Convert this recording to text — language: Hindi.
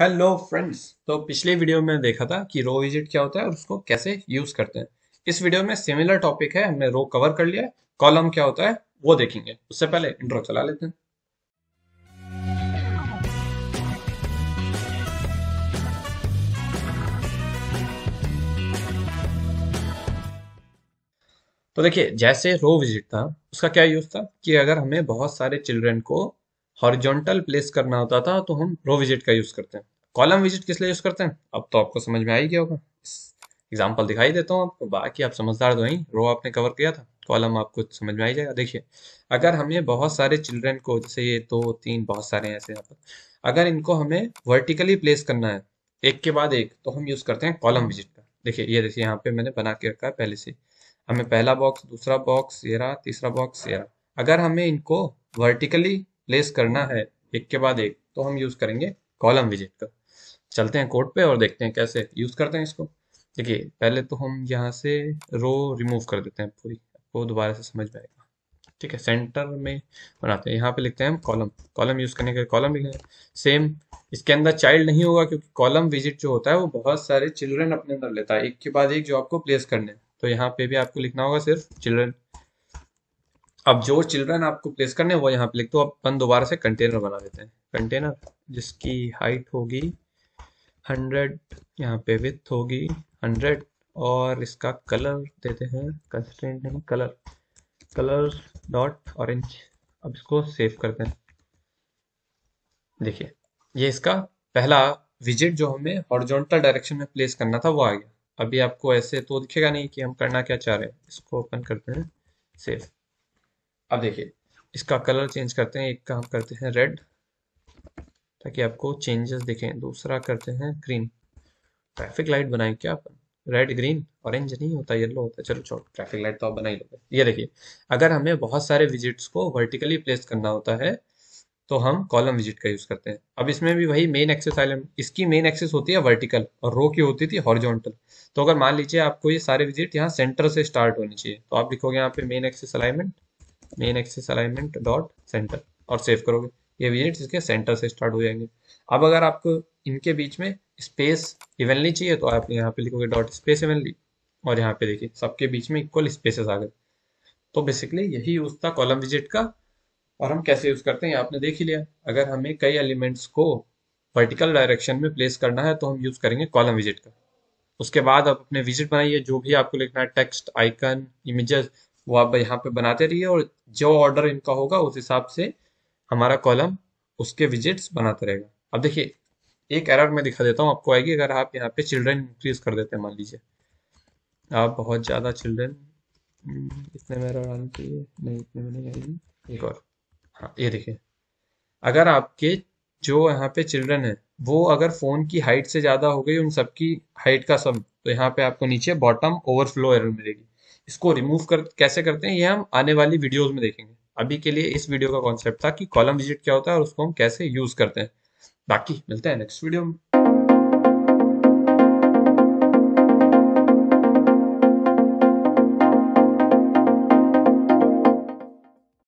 हेलो फ्रेंड्स तो पिछले वीडियो में देखा था कि रो विजिट क्या होता है और उसको कैसे यूज करते हैं इस वीडियो में सिमिलर टॉपिक है हमने रो कवर कर लिया है कॉलम क्या होता है वो देखेंगे उससे पहले इंट्रो चला लेते हैं तो देखिए जैसे रो विजिट था उसका क्या यूज था कि अगर हमें बहुत सारे चिल्ड्रन को हॉरिजॉन्टल प्लेस करना होता था तो हम रो विजिट का यूज करते हैं कॉलम विजिट किस लिए यूज करते हैं अब तो आपको समझ में आ ही गया होगा एग्जाम्पल दिखाई देता हूँ आपको बाकी आप समझदार तो ही रो आपने कवर किया था कॉलम आपको समझ में आ जाएगा देखिए अगर हमें बहुत सारे चिल्ड्रेन को जैसे ये दो तो, तीन बहुत सारे हैं ऐसे यहाँ पर अगर इनको हमें वर्टिकली प्लेस करना है एक के बाद एक तो हम यूज करते हैं कॉलम विजिट का देखिए ये देखिए यहाँ पे मैंने बना के रखा है पहले से हमें पहला बॉक्स दूसरा बॉक्स ये रहा तीसरा बॉक्स ये रहा अगर हमें इनको वर्टिकली प्लेस करना है एक के बाद एक तो हम यूज करेंगे कॉलम विजिट का चलते हैं कोड पे और देखते हैं कैसे यूज करते हैं इसको देखिए पहले तो हम यहाँ से रो रिमूव कर देते हैं पूरी आपको दोबारा से समझ में आएगा ठीक है सेंटर में बनाते हैं यहाँ पे लिखते हैं हम कॉलम कॉलम यूज करने के कॉलम लिखे सेम इसके अंदर चाइल्ड नहीं होगा क्योंकि कॉलम विजिट जो होता है वो बहुत सारे चिल्ड्रन अपने अंदर लेता है एक के बाद एक जो आपको प्लेस करने तो यहाँ पे भी आपको लिखना होगा सिर्फ चिल्ड्रन अब जो चिल्ड्रन आपको प्लेस करने वो यहाँ पे लिख दो तो अपन दोबारा से कंटेनर बना देते हैं कंटेनर जिसकी हाइट होगी हंड्रेड यहाँ पे विथ होगी हंड्रेड और इसका कलर देते हैं कंस्टेंट नहीं कलर कलर डॉट ऑरेंज अब इसको सेव करते हैं देखिए ये इसका पहला विजिट जो हमें हॉरिजॉन्टल डायरेक्शन में प्लेस करना था वो आ गया अभी आपको ऐसे तो दिखेगा नहीं कि हम करना क्या चाह रहे हैं इसको ओपन करते हैं सेफ अब देखिए इसका कलर चेंज करते हैं एक काम करते हैं रेड ताकि आपको चेंजेस दिखें दूसरा करते हैं ग्रीन ट्रैफिक लाइट बनाए क्या अपन रेड ग्रीन ऑरेंज नहीं होता येलो होता है चलो छोड़ ट्रैफिक लाइट तो आप बना ही लोगे ये देखिए अगर हमें बहुत सारे विजिट्स को वर्टिकली प्लेस करना होता है तो हम कॉलम विजिट का यूज करते हैं अब इसमें भी वही मेन एक्सेस आइलैंड इसकी मेन एक्सेस होती है वर्टिकल और रो की होती थी हॉरिजॉन्टल तो अगर मान लीजिए आपको ये सारे विजिट यहाँ सेंटर से स्टार्ट होनी चाहिए तो आप लिखोगे यहाँ पे main axis alignment main axis alignment dot center और सेव करोगे ये विजिट इसके सेंटर से स्टार्ट हो जाएंगे अब अगर आपको इनके बीच में स्पेस इवनली चाहिए तो आप यहाँ पे लिखोगे डॉट स्पेस इवनली और यहाँ पे देखिए सबके बीच में इक्वल स्पेसेस आ गए तो बेसिकली यही यूज था कॉलम विजिट का और हम कैसे यूज करते हैं आपने देख ही लिया अगर हमें कई एलिमेंट्स को वर्टिकल डायरेक्शन में प्लेस करना है तो हम यूज करेंगे कॉलम विजिट का उसके बाद आप अपने विजिट बनाइए जो भी आपको लिखना है टेक्स्ट आइकन इमेजेस वो आप यहाँ पे बनाते रहिए और जो ऑर्डर इनका होगा उस हिसाब से हमारा कॉलम उसके विजिट्स बनाता रहेगा अब देखिए एक एरर में दिखा देता हूँ आपको आएगी अगर आप यहाँ पे चिल्ड्रन इंक्रीज कर देते हैं मान लीजिए आप बहुत ज़्यादा चिल्ड्रन हम्म, इतने में एरर चाहिए नहीं इतने में नहीं आएगी एक और हाँ ये देखिए अगर आपके जो यहाँ पे चिल्ड्रन है वो अगर फ़ोन की हाइट से ज़्यादा हो गई उन सबकी हाइट का सब तो यहाँ पे आपको नीचे बॉटम ओवरफ्लो एरर मिलेगी इसको रिमूव कर कैसे करते हैं ये हम आने वाली वीडियोज में देखेंगे अभी के लिए इस वीडियो का कॉन्सेप्ट था कि कॉलम विजिट क्या होता है और उसको हम कैसे यूज करते हैं बाकी मिलते हैं नेक्स्ट वीडियो में